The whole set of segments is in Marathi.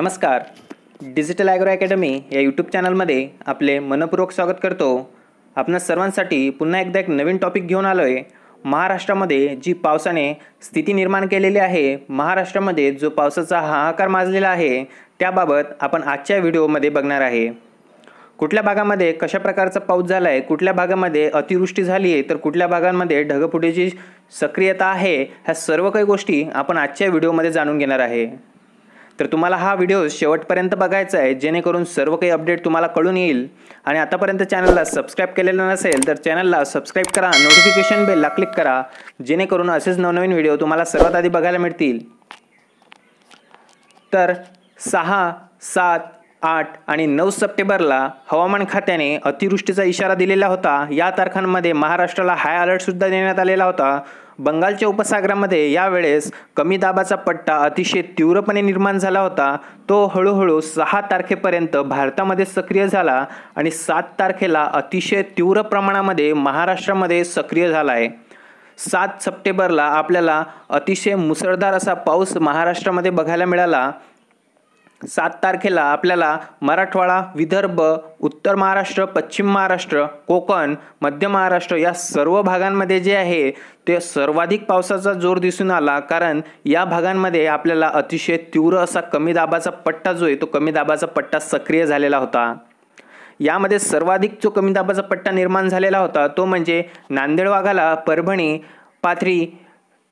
नमस्कार डिजिटल ॲग्रो अकॅडमी या यूट्यूब चॅनलमध्ये आपले मनपूर्वक स्वागत करतो आपण सर्वांसाठी पुन्हा एकदा एक नवीन टॉपिक घेऊन आलो आहे महाराष्ट्रामध्ये जी पावसाने स्थिती निर्माण केलेली आहे महाराष्ट्रामध्ये जो पावसाचा हाहाकार माजलेला आहे त्याबाबत आपण आजच्या व्हिडिओमध्ये बघणार आहे कुठल्या भागामध्ये कशा प्रकारचा पाऊस झाला आहे कुठल्या भागामध्ये अतिवृष्टी झाली आहे तर कुठल्या भागांमध्ये ढगफुटीची सक्रियता आहे ह्या सर्व काही गोष्टी आपण आजच्या व्हिडिओमध्ये जाणून घेणार आहे तर तुम्हाला हा व्हिडिओ शेवटपर्यंत बघायचा आहे जेणेकरून सर्व काही अपडेट तुम्हाला कळून येईल आणि आतापर्यंत चॅनलला सबस्क्राईब केलेलं नसेल तर चॅनलला सबस्क्राईब करा नोटिफिकेशन बेलला क्लिक करा जेणेकरून असेच नवनवीन व्हिडिओ तुम्हाला सर्वात आधी बघायला मिळतील तर सहा सात आठ आणि नऊ सप्टेंबरला हवामान खात्याने अतिवृष्टीचा इशारा दिलेला होता या तारखांमध्ये महाराष्ट्राला हाय अलर्टसुद्धा देण्यात आलेला होता बंगालच्या उपसागरामध्ये यावेळेस कमी दाबाचा पट्टा अतिशय तीव्रपणे निर्माण झाला होता तो हळूहळू सहा तारखेपर्यंत भारतामध्ये सक्रिय झाला आणि सात तारखेला अतिशय तीव्र प्रमाणामध्ये महाराष्ट्रामध्ये सक्रिय झाला आहे सात सप्टेंबरला आपल्याला अतिशय मुसळधार असा पाऊस महाराष्ट्रामध्ये बघायला मिळाला सात तारखेला आपल्याला मराठवाडा विदर्भ उत्तर महाराष्ट्र पश्चिम महाराष्ट्र कोकण मध्य महाराष्ट्र या सर्व भागांमध्ये जे आहे ते सर्वाधिक पावसाचा जोर दिसून आला कारण या भागांमध्ये आपल्याला अतिशय तीव्र असा कमी दाबाचा पट्टा जो आहे तो कमी दाबाचा पट्टा सक्रिय झालेला होता यामध्ये सर्वाधिक जो कमी दाबाचा पट्टा निर्माण झालेला होता तो म्हणजे नांदेड वाघाला परभणी पाथरी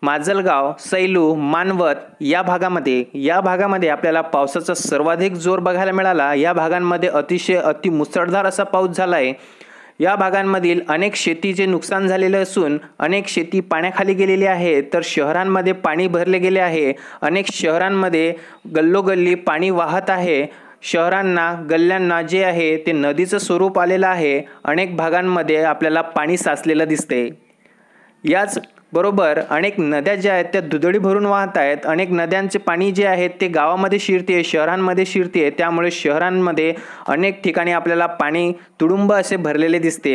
माजलगाव सैलू मानवत या भागामध्ये या भागामध्ये आपल्याला पावसाचा सर्वाधिक जोर बघायला मिळाला या भागांमध्ये अतिशय अति मुसळधार असा पाऊस झाला आहे या भागांमधील अनेक शेतीचे नुकसान झालेले असून अनेक शेती पाण्याखाली गेलेली आहे तर शहरांमध्ये पाणी भरले गेले आहे अनेक शहरांमध्ये गल्लोगल्ली पाणी वाहत आहे शहरांना गल्ल्यांना जे आहे ते नदीचं स्वरूप आलेलं आहे अनेक भागांमध्ये आपल्याला पाणी साचलेलं दिसते याच बरोबर अनेक नद्या ज्या आहेत त्या दुधडी भरून वाहत आहेत अनेक नद्यांचे पाणी जे आहे ते गावामध्ये शिरते आहे शहरांमध्ये शिरते आहे त्यामुळे शहरांमध्ये अनेक ठिकाणी आपल्याला पाणी तुडुंब असे भरलेले दिसते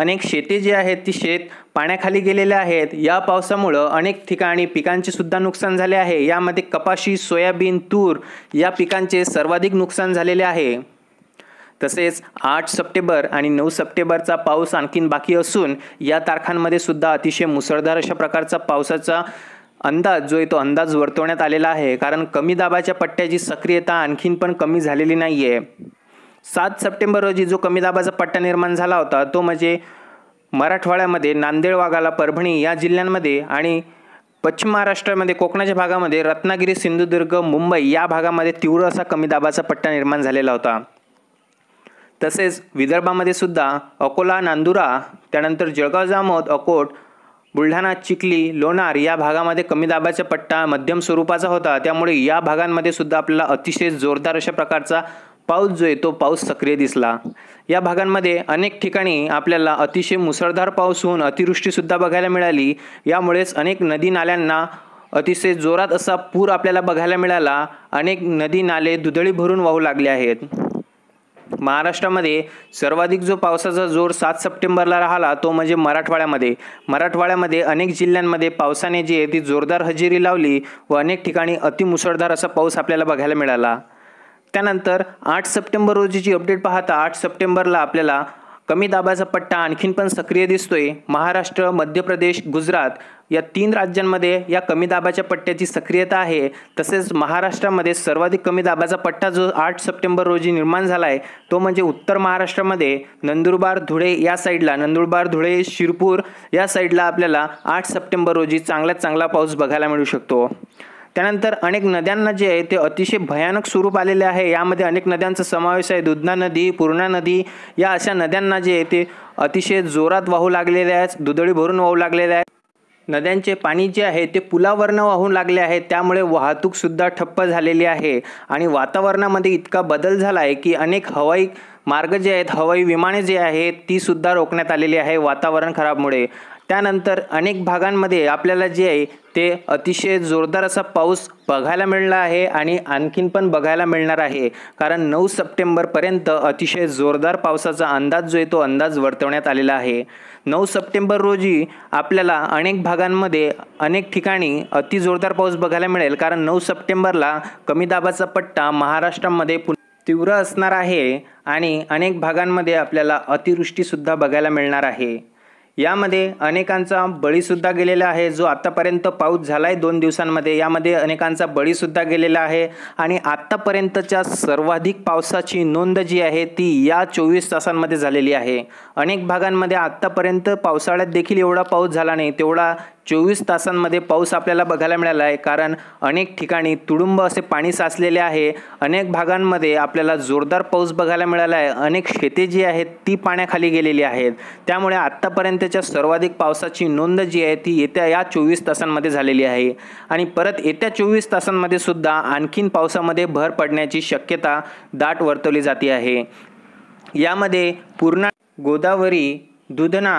अनेक शेती जी आहेत ती शेत पाण्याखाली गेलेले आहेत या पावसामुळं अनेक ठिकाणी पिकांचे सुद्धा नुकसान झाले आहे यामध्ये कपाशी सोयाबीन तूर या पिकांचे सर्वाधिक नुकसान झालेले आहे तसेच आठ सप्टेंबर आणि नऊ सप्टेंबरचा पाऊस आणखीन बाकी असून या तारखांमध्ये सुद्धा अतिशय मुसळधार अशा प्रकारचा पावसाचा अंदाज जो आहे तो अंदाज वर्तवण्यात आलेला आहे कारण कमी दाबाच्या पट्ट्याची सक्रियता आणखीन पण कमी झालेली नाही आहे सात सप्टेंबर रोजी जो कमी दाबाचा पट्टा निर्माण झाला होता तो म्हणजे मराठवाड्यामध्ये नांदेड वाघाला परभणी या जिल्ह्यांमध्ये आणि पश्चिम महाराष्ट्रामध्ये कोकणाच्या भागामध्ये रत्नागिरी सिंधुदुर्ग मुंबई या भागामध्ये तीव्र असा कमी दाबाचा पट्टा निर्माण झालेला होता तसेच विदर्भामध्ये सुद्धा अकोला नांदुरा त्यानंतर जळगाव जामोद अकोट बुलढाणा चिखली लोणार या भागामध्ये कमी दाबाचा पट्टा मध्यम स्वरूपाचा होता त्यामुळे या भागांमध्ये सुद्धा आपल्याला अतिशय जोरदार अशा प्रकारचा पाऊस जो आहे तो पाऊस सक्रिय दिसला या भागांमध्ये अनेक ठिकाणी आपल्याला अतिशय मुसळधार पाऊस होऊन अतिवृष्टीसुद्धा बघायला मिळाली यामुळेच अनेक नदी नाल्यांना अतिशय जोरात असा पूर आपल्याला बघायला मिळाला अनेक नदी नाले दुधळी भरून वाहू लागले आहेत महाराष्ट्रामध्ये सर्वाधिक जो पावसाचा जोर सात सप्टेंबरला राहिला तो म्हणजे मराठवाड्यामध्ये मराठवाड्यामध्ये अनेक जिल्ह्यांमध्ये पावसाने जी आहे ती जोरदार हजेरी लावली व अनेक ठिकाणी अतिमुसळधार असा पाऊस आपल्याला बघायला मिळाला त्यानंतर आठ सप्टेंबर रोजीची अपडेट पाहता आठ सप्टेंबरला आपल्याला कमी दाबाचा पट्टा आणखीन पण सक्रिय दिसतोय महाराष्ट्र मध्य प्रदेश गुजरात या तीन राज्यांमध्ये या कमी दाबाच्या पट्ट्याची सक्रियता आहे तसेच महाराष्ट्रामध्ये सर्वाधिक कमी दाबाचा पट्टा जो आठ सप्टेंबर रोजी निर्माण झाला आहे तो म्हणजे उत्तर महाराष्ट्रामध्ये नंदुरबार धुळे या साईडला नंदुरबार धुळे शिरपूर या साईडला आपल्याला आठ सप्टेंबर रोजी चांगल्यात चांगला पाऊस बघायला मिळू शकतो त्यानंतर अनेक नद्यांना जे आहे ते अतिशय भयानक स्वरूप आलेले आहे यामध्ये अनेक नद्यांचा समावेश आहे दुधना नदी पूर्णा नदी या अशा नद्यांना जे आहे ते अतिशय जोरात वाहू लागलेले आहेत दुधळी भरून वाहू लागलेले आहेत नद्यांचे पाणी जे आहे ते पुलावरनं वाहून लागले आहे त्यामुळे वाहतूकसुद्धा ठप्प झालेली आहे आणि वातावरणामध्ये इतका बदल झाला आहे की अनेक हवाई मार्ग जे आहेत हवाई विमाने जे आहेत ती सुद्धा रोखण्यात आलेली आहे वातावरण खराबमुळे त्यानंतर अनेक भागांमध्ये आपल्याला जे आहे ते अतिशय जोरदार असा पाऊस बघायला मिळला आहे आणि आणखीन पण बघायला मिळणार आहे कारण नऊ सप्टेंबरपर्यंत अतिशय जोरदार पावसाचा अंदाज जो आहे तो अंदाज वर्तवण्यात आलेला आहे नऊ सप्टेंबर रोजी आपल्याला अनेक भागांमध्ये अनेक ठिकाणी अतिजोरदार पाऊस बघायला मिळेल कारण नऊ सप्टेंबरला कमी दाबाचा पट्टा महाराष्ट्रामध्ये तीव्र असणार आहे आणि अनेक भागांमध्ये आपल्याला अतिवृष्टीसुद्धा बघायला मिळणार आहे यामध्ये अनेकांचा बळीसुद्धा गेलेला आहे जो आत्तापर्यंत पाऊस झाला आहे दोन दिवसांमध्ये यामध्ये अनेकांचा बळीसुद्धा गेलेला आहे आणि आत्तापर्यंतच्या सर्वाधिक पावसाची नोंद जी आहे ती या चोवीस तासांमध्ये झालेली आहे अनेक भागांमध्ये आत्तापर्यंत पावसाळ्यात देखील एवढा पाऊस झाला नाही तेवढा चोवीस तासांमध्ये पाऊस आपल्याला बघायला मिळाला आहे कारण अनेक ठिकाणी तुडुंब असे पाणी साचलेले आहे अनेक भागांमध्ये आपल्याला जोरदार पाऊस बघायला मिळाला आहे अनेक शेते जी आहेत ती पाण्याखाली गेलेली आहेत त्यामुळे आत्तापर्यंतच्या सर्वाधिक पावसाची नोंद जी आहे ती येत्या या चोवीस तासांमध्ये झालेली आहे आणि परत येत्या चोवीस तासांमध्ये सुद्धा आणखीन पावसामध्ये भर पडण्याची शक्यता दाट वर्तवली जाते आहे यामध्ये पूर्णा गोदावरी दुधना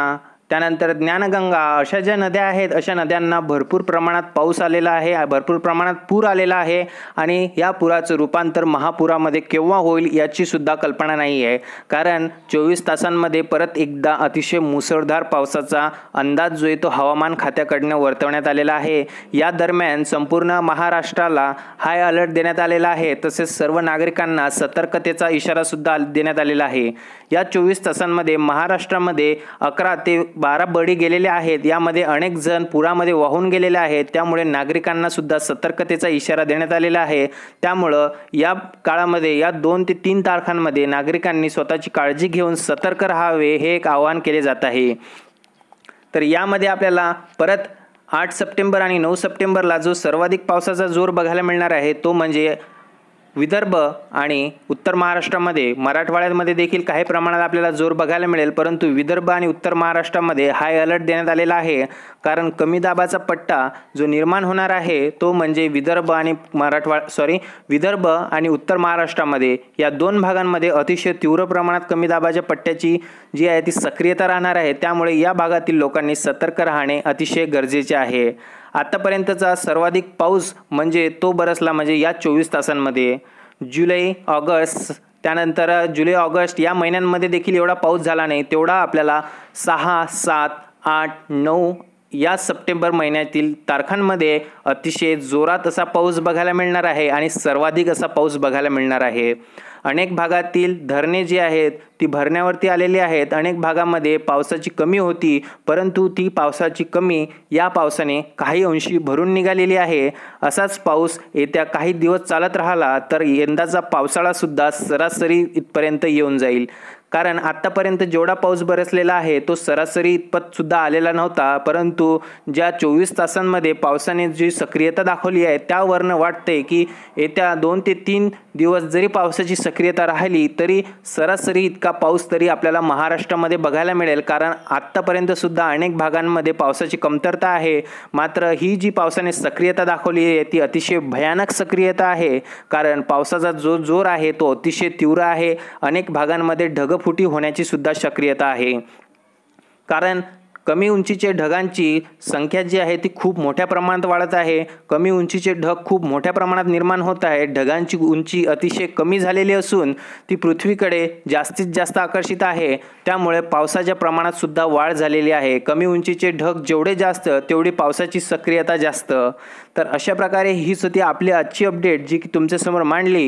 त्यानंतर ज्ञानगंगा अशा ज्या नद्या आहेत अशा नद्यांना भरपूर प्रमाणात पाऊस आलेला आहे भरपूर प्रमाणात पूर आलेला आहे आणि या पुराचं रूपांतर महापुरामध्ये केव्हा होईल याचीसुद्धा कल्पना नाही आहे कारण चोवीस तासांमध्ये परत एकदा अतिशय मुसळधार पावसाचा अंदाज जो आहे तो हवामान खात्याकडनं वर्तवण्यात आलेला आहे या दरम्यान संपूर्ण महाराष्ट्राला हाय अलर्ट देण्यात आलेला आहे तसेच सर्व नागरिकांना सतर्कतेचा इशारा सुद्धा देण्यात आलेला आहे या चोवीस तासांमध्ये महाराष्ट्रामध्ये अकरा ते बारा बळी गेलेले आहेत यामध्ये अनेक जण पुरामध्ये वाहून गेलेले आहेत त्यामुळे नागरिकांना सुद्धा सतर्कतेचा इशारा देण्यात आलेला आहे त्यामुळं या काळामध्ये या दोन ते तीन तारखांमध्ये नागरिकांनी स्वतःची काळजी घेऊन सतर्क राहावे हे एक आवाहन केले जात आहे तर यामध्ये आपल्याला परत आठ सप्टेंबर आणि नऊ सप्टेंबरला जो सर्वाधिक पावसाचा जोर बघायला मिळणार आहे तो म्हणजे विदर्भ आणि उत्तर महाराष्ट्रामध्ये मराठवाड्यामध्ये देखील काही प्रमाणात आपल्याला जोर बघायला मिळेल परंतु विदर्भ आणि उत्तर महाराष्ट्रामध्ये हाय अलर्ट देण्यात आलेला आहे कारण कमी दाबाचा पट्टा जो निर्माण होणार आहे तो म्हणजे विदर्भ आणि मराठवाड सॉरी विदर्भ आणि उत्तर महाराष्ट्रामध्ये या दोन भागांमध्ये अतिशय तीव्र प्रमाणात कमी दाबाच्या पट्ट्याची जी आहे ती सक्रियता राहणार आहे त्यामुळे या भागातील लोकांनी सतर्क राहणे अतिशय गरजेचे आहे आत्तापर्यंतचा सर्वाधिक पाऊस म्हणजे तो बरसला म्हणजे या चोवीस तासांमध्ये जुलै ऑगस्ट त्यानंतर जुलै ऑगस्ट या महिन्यांमध्ये देखील एवढा पाऊस झाला नाही तेवढा आपल्याला सहा सात आठ नऊ या सप्टेंबर महिन्यातील तारखांमध्ये अतिशय जोरात असा पाऊस बघायला मिळणार आहे आणि सर्वाधिक असा पाऊस बघायला मिळणार आहे अनेक भागातील धरणे जी आहेत ती भरण्यावरती आलेली आहेत अनेक भागामध्ये पावसाची कमी होती परंतु ती पावसाची कमी या पावसाने काही अंशी भरून निघालेली आहे असाच पाऊस येत्या काही दिवस चालत राहिला तर यंदाचा पावसाळासुद्धा सरासरी इथपर्यंत येऊन जाईल कारण आत्तापर्यंत जेवढा पाऊस बरसलेला आहे तो सरासरी इतपत सुद्धा आलेला नव्हता परंतु ज्या चोवीस तासांमध्ये पावसाने जी सक्रियता दाखवली आहे त्यावरनं वाटते की येत्या दोन ते तीन दिवस जरी पावसाची सक्रियता राहिली तरी सरासरी इतका पाऊस तरी आपल्याला महाराष्ट्रामध्ये बघायला मिळेल कारण आत्तापर्यंतसुद्धा अनेक भागांमध्ये पावसाची कमतरता आहे मात्र ही जी पावसाने सक्रियता दाखवली आहे ती अतिशय भयानक सक्रियता आहे कारण पावसाचा जो जोर आहे तो अतिशय तीव्र आहे अनेक भागांमध्ये ढग ढगफुटी होण्याची सुद्धा शक्यता आहे कारण कमी उंचीचे ढगांची संख्या जी आहे ती खूप मोठ्या प्रमाणात वाढत आहे कमी उंचीचे ढग खूप मोठ्या प्रमाणात निर्माण होत आहे ढगांची उंची अतिशय कमी झालेली असून ती पृथ्वीकडे जास्तीत जास्त आकर्षित आहे त्यामुळे पावसाच्या प्रमाणात सुद्धा वाढ झालेली आहे कमी उंचीचे ढग जेवढे जास्त तेवढी पावसाची सक्रियता जास्त तर अशा प्रकारे हीच होती आपली आजची अपडेट जी की तुमच्यासमोर मांडली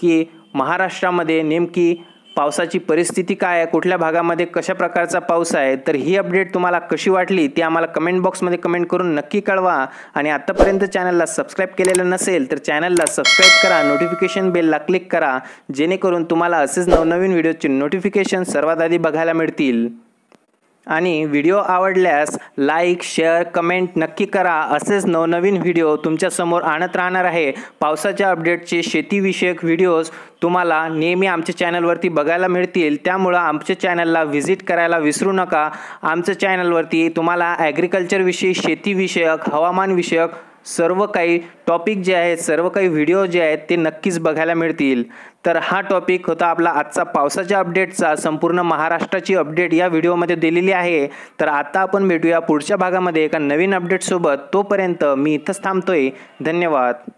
की महाराष्ट्रामध्ये नेमकी पावसाची परिस्थिती काय आहे कुठल्या भागामध्ये कशा प्रकारचा पाऊस आहे तर ही अपडेट तुम्हाला कशी वाटली ती आम्हाला कमेंट बॉक्समध्ये कमेंट करून नक्की कळवा आणि आत्तापर्यंत चॅनलला सबस्क्राईब केलेलं नसेल तर चॅनलला सबस्क्राईब करा नोटिफिकेशन बेलला क्लिक करा जेणेकरून तुम्हाला असेच नवनवीन व्हिडिओचे नोटिफिकेशन सर्वात आधी बघायला मिळतील आणि व्हिडिओ आवडल्यास लाईक शेअर कमेंट नक्की करा असेच नवनवीन व्हिडिओ तुमच्यासमोर आणत राहणार आहे पावसाच्या अपडेटचे शेतीविषयक व्हिडिओज तुम्हाला नेहमी आमच्या चॅनलवरती बघायला मिळतील त्यामुळं आमच्या चॅनलला व्हिजिट करायला विसरू नका आमच्या चॅनलवरती तुम्हाला ॲग्रिकल्चरविषयी शेतीविषयक हवामानविषयक सर्व काही टॉपिक जे आहेत सर्व काही व्हिडिओ जे आहेत ते नक्कीच बघायला मिळतील तर हा टॉपिक होता आपला आजचा पावसाच्या अपडेटचा संपूर्ण महाराष्ट्राची अपडेट या व्हिडिओमध्ये दिलेली आहे तर आता आपण भेटूया पुढच्या भागामध्ये एका नवीन अपडेटसोबत तोपर्यंत मी इथंच थांबतोय धन्यवाद